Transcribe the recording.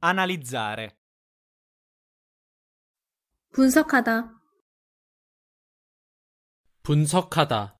analizzare 분석하다 분석하다